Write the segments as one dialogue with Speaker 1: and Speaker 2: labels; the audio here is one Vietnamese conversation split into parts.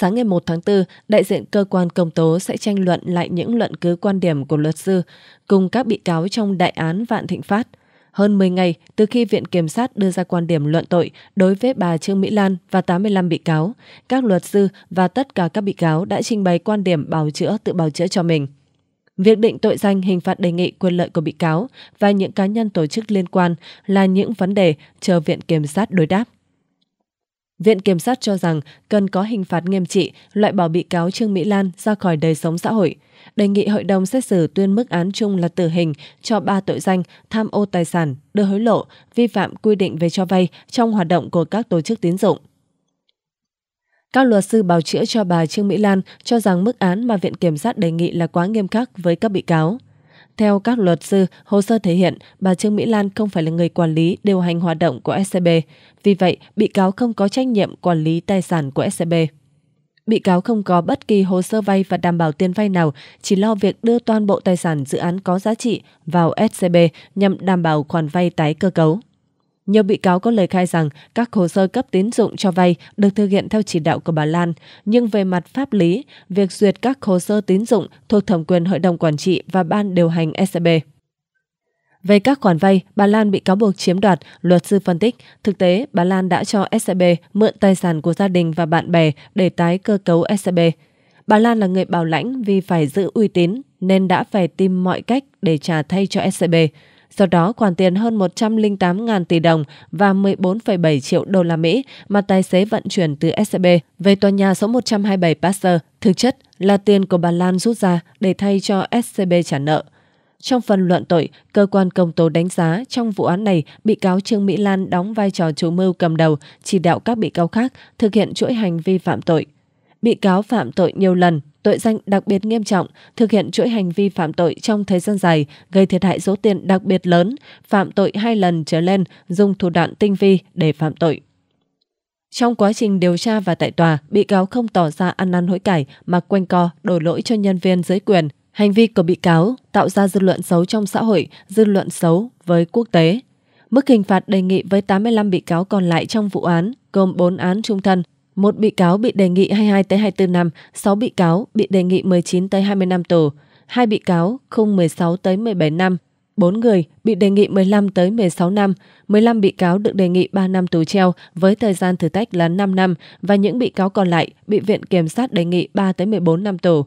Speaker 1: Sáng ngày 1 tháng 4, đại diện cơ quan công tố sẽ tranh luận lại những luận cứ quan điểm của luật sư cùng các bị cáo trong đại án Vạn Thịnh Phát. Hơn 10 ngày từ khi Viện Kiểm sát đưa ra quan điểm luận tội đối với bà Trương Mỹ Lan và 85 bị cáo, các luật sư và tất cả các bị cáo đã trình bày quan điểm bào chữa tự bào chữa cho mình. Việc định tội danh hình phạt đề nghị quyền lợi của bị cáo và những cá nhân tổ chức liên quan là những vấn đề chờ Viện Kiểm sát đối đáp. Viện Kiểm sát cho rằng cần có hình phạt nghiêm trị, loại bỏ bị cáo Trương Mỹ Lan ra khỏi đời sống xã hội. Đề nghị hội đồng xét xử tuyên mức án chung là tử hình cho ba tội danh tham ô tài sản, đưa hối lộ, vi phạm quy định về cho vay trong hoạt động của các tổ chức tín dụng. Các luật sư bào chữa cho bà Trương Mỹ Lan cho rằng mức án mà Viện Kiểm sát đề nghị là quá nghiêm khắc với các bị cáo. Theo các luật sư, hồ sơ thể hiện bà Trương Mỹ Lan không phải là người quản lý điều hành hoạt động của SCB. E Vì vậy, bị cáo không có trách nhiệm quản lý tài sản của SCB. E bị cáo không có bất kỳ hồ sơ vay và đảm bảo tiền vay nào, chỉ lo việc đưa toàn bộ tài sản dự án có giá trị vào SCB e nhằm đảm bảo khoản vay tái cơ cấu. Nhiều bị cáo có lời khai rằng các hồ sơ cấp tín dụng cho vay được thực hiện theo chỉ đạo của bà Lan, nhưng về mặt pháp lý, việc duyệt các hồ sơ tín dụng thuộc thẩm quyền Hội đồng Quản trị và Ban điều hành SCB. E về các khoản vay, bà Lan bị cáo buộc chiếm đoạt, luật sư phân tích, thực tế bà Lan đã cho SCB e mượn tài sản của gia đình và bạn bè để tái cơ cấu SCB. E bà Lan là người bảo lãnh vì phải giữ uy tín nên đã phải tìm mọi cách để trả thay cho SCB. Do đó, khoản tiền hơn 108.000 tỷ đồng và 14,7 triệu đô la Mỹ mà tài xế vận chuyển từ SCB về tòa nhà số 127 Pasteur thực chất là tiền của bà Lan rút ra để thay cho SCB trả nợ. Trong phần luận tội, cơ quan công tố đánh giá trong vụ án này, bị cáo Trương Mỹ Lan đóng vai trò chủ mưu cầm đầu, chỉ đạo các bị cáo khác thực hiện chuỗi hành vi phạm tội. Bị cáo phạm tội nhiều lần tội danh đặc biệt nghiêm trọng, thực hiện chuỗi hành vi phạm tội trong thời gian dài, gây thiệt hại số tiền đặc biệt lớn, phạm tội hai lần trở lên, dùng thủ đoạn tinh vi để phạm tội. Trong quá trình điều tra và tại tòa, bị cáo không tỏ ra ăn năn hối cải mà quanh co đổ lỗi cho nhân viên dưới quyền. Hành vi của bị cáo tạo ra dư luận xấu trong xã hội, dư luận xấu với quốc tế. Mức hình phạt đề nghị với 85 bị cáo còn lại trong vụ án, gồm 4 án trung thân, một bị cáo bị đề nghị 22 tới 24 năm, 6 bị cáo bị đề nghị 19 tới 20 năm tù, hai bị cáo không 16 tới 17 năm, 4 người bị đề nghị 15 tới 16 năm, 15 bị cáo được đề nghị 3 năm tù treo với thời gian thử thách là 5 năm và những bị cáo còn lại bị Viện Kiểm sát đề nghị 3 tới 14 năm tù.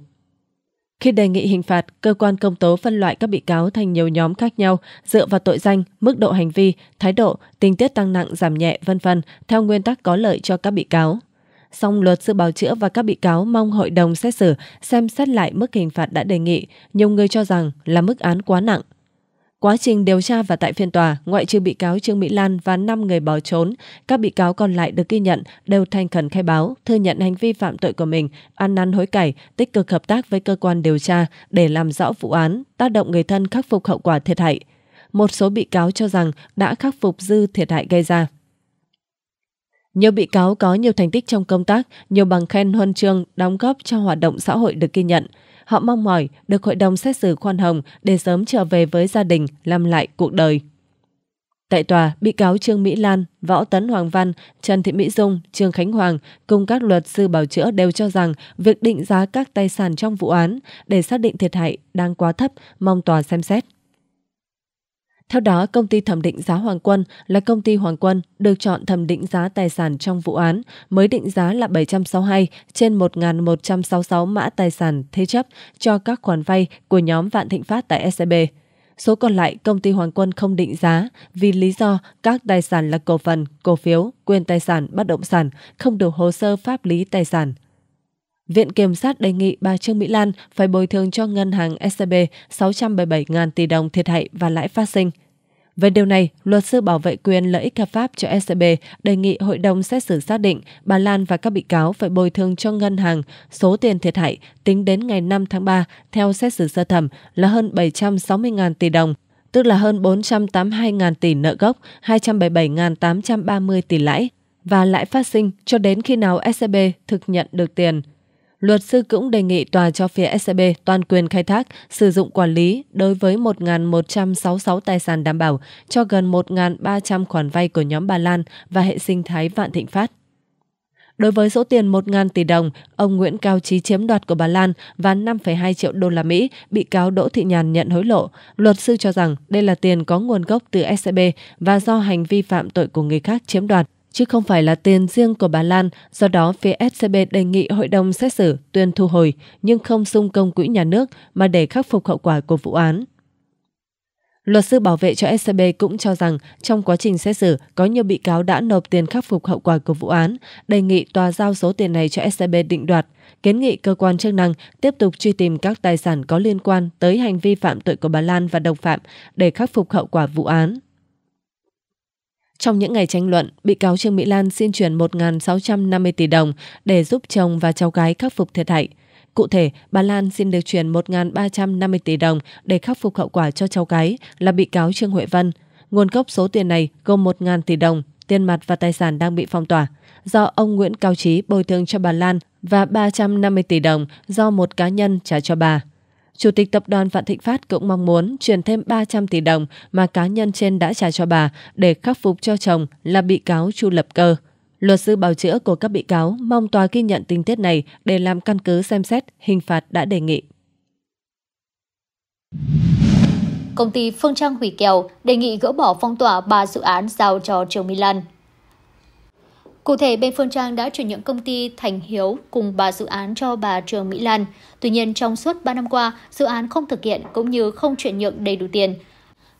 Speaker 1: Khi đề nghị hình phạt, cơ quan công tố phân loại các bị cáo thành nhiều nhóm khác nhau dựa vào tội danh, mức độ hành vi, thái độ, tình tiết tăng nặng giảm nhẹ vân vân theo nguyên tắc có lợi cho các bị cáo song luật sư bào chữa và các bị cáo mong hội đồng xét xử xem xét lại mức hình phạt đã đề nghị, nhiều người cho rằng là mức án quá nặng. Quá trình điều tra và tại phiên tòa, ngoại trừ bị cáo Trương Mỹ Lan và 5 người bỏ trốn, các bị cáo còn lại được ghi nhận đều thành khẩn khai báo, thừa nhận hành vi phạm tội của mình, ăn năn hối cải, tích cực hợp tác với cơ quan điều tra để làm rõ vụ án, tác động người thân khắc phục hậu quả thiệt hại. Một số bị cáo cho rằng đã khắc phục dư thiệt hại gây ra. Nhiều bị cáo có nhiều thành tích trong công tác, nhiều bằng khen huân chương đóng góp cho hoạt động xã hội được ghi nhận. Họ mong mỏi được hội đồng xét xử khoan hồng để sớm trở về với gia đình, làm lại cuộc đời. Tại tòa, bị cáo Trương Mỹ Lan, Võ Tấn Hoàng Văn, Trần Thị Mỹ Dung, Trương Khánh Hoàng cùng các luật sư bảo chữa đều cho rằng việc định giá các tài sản trong vụ án để xác định thiệt hại đang quá thấp, mong tòa xem xét. Theo đó, công ty thẩm định giá Hoàng Quân là công ty Hoàng Quân được chọn thẩm định giá tài sản trong vụ án, mới định giá là 762 trên 1.166 mã tài sản thế chấp cho các khoản vay của nhóm Vạn Thịnh Phát tại SCB. E Số còn lại, công ty Hoàng Quân không định giá vì lý do các tài sản là cổ phần, cổ phiếu, quyền tài sản, bất động sản không đủ hồ sơ pháp lý tài sản. Viện Kiểm sát đề nghị bà Trương Mỹ Lan phải bồi thường cho ngân hàng SCB e 677.000 tỷ đồng thiệt hại và lãi phát sinh. Về điều này, luật sư bảo vệ quyền lợi ích hợp pháp cho SCB e đề nghị hội đồng xét xử xác định bà Lan và các bị cáo phải bồi thường cho ngân hàng số tiền thiệt hại tính đến ngày 5 tháng 3 theo xét xử sơ thẩm là hơn 760.000 tỷ đồng, tức là hơn 482.000 tỷ nợ gốc, 277.830 tỷ lãi và lãi phát sinh cho đến khi nào SCB e thực nhận được tiền luật sư cũng đề nghị tòa cho phía SCB e toàn quyền khai thác, sử dụng quản lý đối với 1.166 tài sản đảm bảo cho gần 1.300 khoản vay của nhóm Bà Lan và hệ sinh thái Vạn Thịnh Phát. Đối với số tiền 1.000 tỷ đồng, ông Nguyễn Cao Trí chiếm đoạt của bà Lan và 5,2 triệu đô la Mỹ, bị cáo Đỗ Thị Nhàn nhận hối lộ. Luật sư cho rằng đây là tiền có nguồn gốc từ SCB e và do hành vi phạm tội của người khác chiếm đoạt chứ không phải là tiền riêng của bà Lan. Do đó, phía SCB đề nghị hội đồng xét xử tuyên thu hồi nhưng không xung công quỹ nhà nước mà để khắc phục hậu quả của vụ án. Luật sư bảo vệ cho SCB cũng cho rằng trong quá trình xét xử có nhiều bị cáo đã nộp tiền khắc phục hậu quả của vụ án, đề nghị tòa giao số tiền này cho SCB định đoạt, kiến nghị cơ quan chức năng tiếp tục truy tìm các tài sản có liên quan tới hành vi phạm tội của bà Lan và đồng phạm để khắc phục hậu quả vụ án. Trong những ngày tranh luận, bị cáo Trương Mỹ Lan xin chuyển 1.650 tỷ đồng để giúp chồng và cháu gái khắc phục thiệt hại. Cụ thể, bà Lan xin được chuyển 1.350 tỷ đồng để khắc phục hậu quả cho cháu gái là bị cáo Trương Huệ Vân. Nguồn gốc số tiền này gồm 1.000 tỷ đồng, tiền mặt và tài sản đang bị phong tỏa, do ông Nguyễn Cao Trí bồi thường cho bà Lan và 350 tỷ đồng do một cá nhân trả cho bà. Chủ tịch tập đoàn Vạn Thịnh Phát cũng mong muốn chuyển thêm 300 tỷ đồng mà cá nhân trên đã trả cho bà để khắc phục cho chồng là bị cáo Chu Lập Cơ. Luật sư bào chữa của các bị cáo mong tòa ghi nhận tình tiết này để làm căn cứ xem xét hình phạt đã đề nghị.
Speaker 2: Công ty Phương Trang Hủy Kèo đề nghị gỡ bỏ phong tỏa 3 dự án giao cho Trương Mỹ Lan. Cụ thể, bên Phương Trang đã chuyển nhượng công ty Thành Hiếu cùng bà dự án cho bà Trường Mỹ Lan. Tuy nhiên, trong suốt 3 năm qua, dự án không thực hiện cũng như không chuyển nhượng đầy đủ tiền.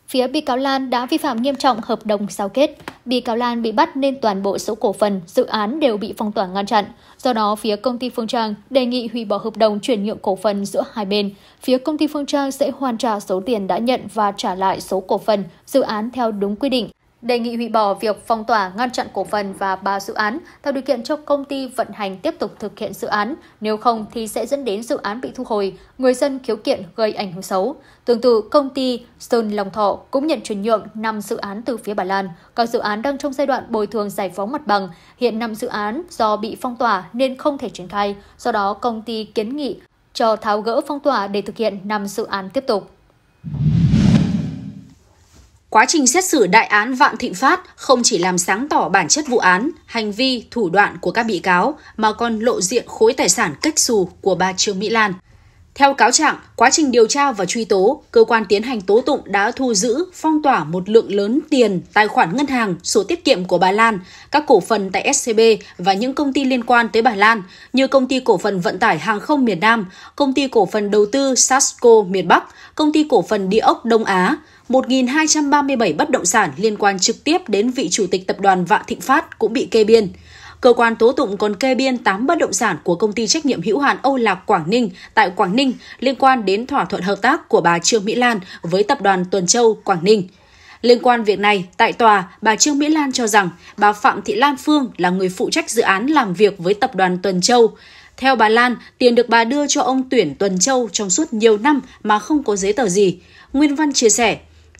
Speaker 2: Phía bị cáo Lan đã vi phạm nghiêm trọng hợp đồng giao kết. Bị cáo Lan bị bắt nên toàn bộ số cổ phần, dự án đều bị phong tỏa ngăn chặn. Do đó, phía công ty Phương Trang đề nghị hủy bỏ hợp đồng chuyển nhượng cổ phần giữa hai bên. Phía công ty Phương Trang sẽ hoàn trả số tiền đã nhận và trả lại số cổ phần, dự án theo đúng quy định đề nghị hủy bỏ việc phong tỏa ngăn chặn cổ phần và ba dự án, tạo điều kiện cho công ty vận hành tiếp tục thực hiện dự án, nếu không thì sẽ dẫn đến dự án bị thu hồi, người dân khiếu kiện gây ảnh hưởng xấu. Tương tự, công ty Sơn Long Thọ cũng nhận chuyển nhượng 5 dự án từ phía Bà Lan. Các dự án đang trong giai đoạn bồi thường giải phóng mặt bằng, hiện 5 dự án do bị phong tỏa nên không thể triển khai, do đó công ty kiến nghị cho tháo gỡ phong tỏa để thực hiện 5 dự án tiếp tục.
Speaker 3: Quá trình xét xử đại án Vạn Thịnh Phát không chỉ làm sáng tỏ bản chất vụ án, hành vi, thủ đoạn của các bị cáo mà còn lộ diện khối tài sản cách xù của bà Trương Mỹ Lan. Theo cáo trạng, quá trình điều tra và truy tố, cơ quan tiến hành tố tụng đã thu giữ, phong tỏa một lượng lớn tiền, tài khoản ngân hàng, sổ tiết kiệm của bà Lan, các cổ phần tại SCB và những công ty liên quan tới bà Lan như công ty cổ phần vận tải hàng không miền Nam, công ty cổ phần đầu tư Sasco miền Bắc, công ty cổ phần địa ốc Đông Á, 1.237 bất động sản liên quan trực tiếp đến vị chủ tịch tập đoàn Vạn Thịnh Phát cũng bị kê biên. Cơ quan tố tụng còn kê biên 8 bất động sản của công ty trách nhiệm hữu hạn Âu Lạc Quảng Ninh tại Quảng Ninh liên quan đến thỏa thuận hợp tác của bà Trương Mỹ Lan với tập đoàn Tuần Châu Quảng Ninh. Liên quan việc này, tại tòa, bà Trương Mỹ Lan cho rằng bà Phạm Thị Lan Phương là người phụ trách dự án làm việc với tập đoàn Tuần Châu. Theo bà Lan, tiền được bà đưa cho ông Tuyển Tuần Châu trong suốt nhiều năm mà không có giấy tờ gì. Nguyên Văn chia sẻ,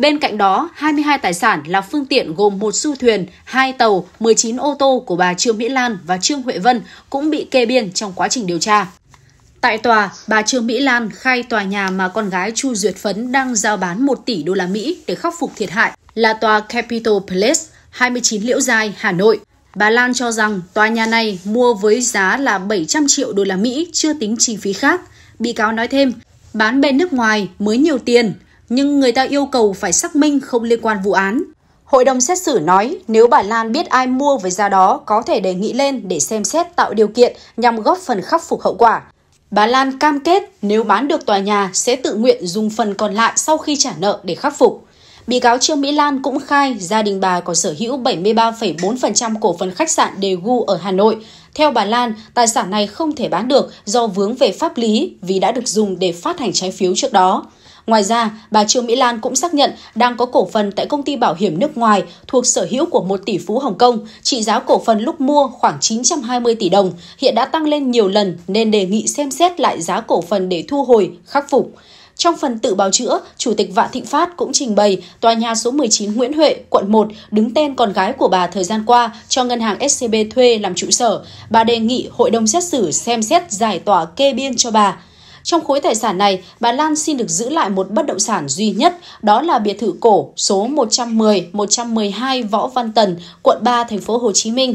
Speaker 3: Bên cạnh đó, 22 tài sản là phương tiện gồm một du thuyền, hai tàu, 19 ô tô của bà Trương Mỹ Lan và Trương Huệ Vân cũng bị kê biên trong quá trình điều tra. Tại tòa, bà Trương Mỹ Lan khai tòa nhà mà con gái Chu Duyệt Phấn đang giao bán 1 tỷ đô la Mỹ để khắc phục thiệt hại là tòa capital Place, 29 Liễu Giai, Hà Nội. Bà Lan cho rằng tòa nhà này mua với giá là 700 triệu đô la Mỹ chưa tính chi phí khác. Bị cáo nói thêm, bán bên nước ngoài mới nhiều tiền, nhưng người ta yêu cầu phải xác minh không liên quan vụ án. Hội đồng xét xử nói nếu bà Lan biết ai mua với giá đó có thể đề nghị lên để xem xét tạo điều kiện nhằm góp phần khắc phục hậu quả. Bà Lan cam kết nếu bán được tòa nhà sẽ tự nguyện dùng phần còn lại sau khi trả nợ để khắc phục. Bị cáo Trương Mỹ Lan cũng khai gia đình bà có sở hữu 73,4% cổ phần khách sạn Gu ở Hà Nội. Theo bà Lan, tài sản này không thể bán được do vướng về pháp lý vì đã được dùng để phát hành trái phiếu trước đó. Ngoài ra, bà Trương Mỹ Lan cũng xác nhận đang có cổ phần tại công ty bảo hiểm nước ngoài thuộc sở hữu của một tỷ phú Hồng Kông, trị giá cổ phần lúc mua khoảng 920 tỷ đồng, hiện đã tăng lên nhiều lần nên đề nghị xem xét lại giá cổ phần để thu hồi, khắc phục. Trong phần tự bào chữa, Chủ tịch Vạn Thịnh Phát cũng trình bày tòa nhà số 19 Nguyễn Huệ, quận 1, đứng tên con gái của bà thời gian qua cho ngân hàng SCB thuê làm trụ sở. Bà đề nghị hội đồng xét xử xem xét giải tỏa kê biên cho bà. Trong khối tài sản này, bà Lan xin được giữ lại một bất động sản duy nhất, đó là biệt thự cổ số 110, 112 Võ Văn Tần, quận 3, thành phố Hồ Chí Minh.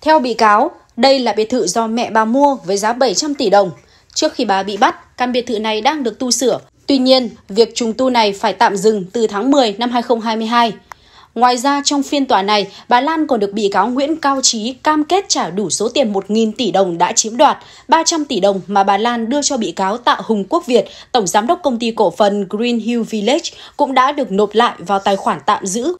Speaker 3: Theo bị cáo, đây là biệt thự do mẹ bà mua với giá 700 tỷ đồng. Trước khi bà bị bắt, căn biệt thự này đang được tu sửa. Tuy nhiên, việc trùng tu này phải tạm dừng từ tháng 10 năm 2022. Ngoài ra, trong phiên tòa này, bà Lan còn được bị cáo Nguyễn Cao Trí cam kết trả đủ số tiền 1.000 tỷ đồng đã chiếm đoạt, 300 tỷ đồng mà bà Lan đưa cho bị cáo Tạ Hùng Quốc Việt, Tổng Giám đốc Công ty Cổ phần Green Hill Village, cũng đã được nộp lại vào tài khoản tạm giữ.